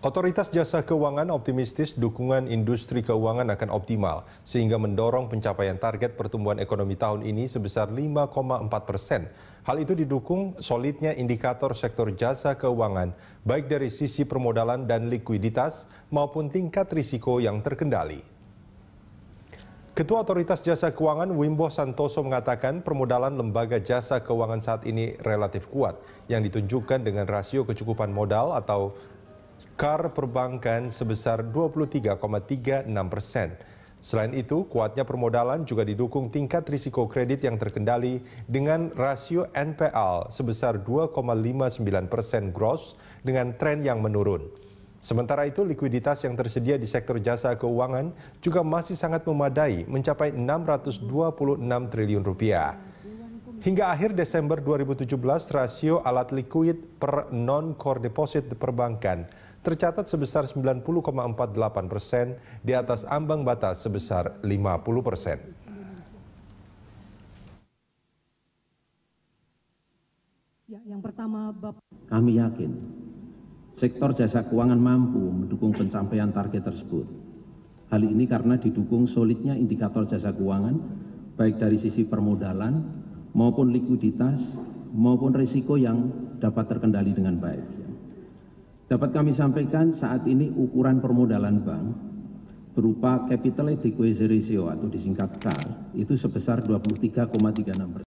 Otoritas Jasa Keuangan optimistis dukungan industri keuangan akan optimal, sehingga mendorong pencapaian target pertumbuhan ekonomi tahun ini sebesar 5,4 persen. Hal itu didukung solidnya indikator sektor jasa keuangan, baik dari sisi permodalan dan likuiditas maupun tingkat risiko yang terkendali. Ketua Otoritas Jasa Keuangan Wimbo Santoso mengatakan permodalan lembaga jasa keuangan saat ini relatif kuat yang ditunjukkan dengan rasio kecukupan modal atau KAR perbankan sebesar 23,36 persen. Selain itu, kuatnya permodalan juga didukung tingkat risiko kredit yang terkendali dengan rasio NPL sebesar 2,59 persen gross dengan tren yang menurun. Sementara itu, likuiditas yang tersedia di sektor jasa keuangan juga masih sangat memadai, mencapai 626 triliun rupiah. Hingga akhir Desember 2017, rasio alat likuid per non-core deposit perbankan tercatat sebesar 90,48 persen di atas ambang batas sebesar 50 persen. Ya, yang pertama, Bapak. Kami yakin sektor jasa keuangan mampu mendukung pencapaian target tersebut. Hal ini karena didukung solidnya indikator jasa keuangan, baik dari sisi permodalan maupun likuiditas maupun risiko yang dapat terkendali dengan baik. Dapat kami sampaikan saat ini ukuran permodalan bank berupa capital adequacy ratio atau disingkat CAR itu sebesar 23,36 persen.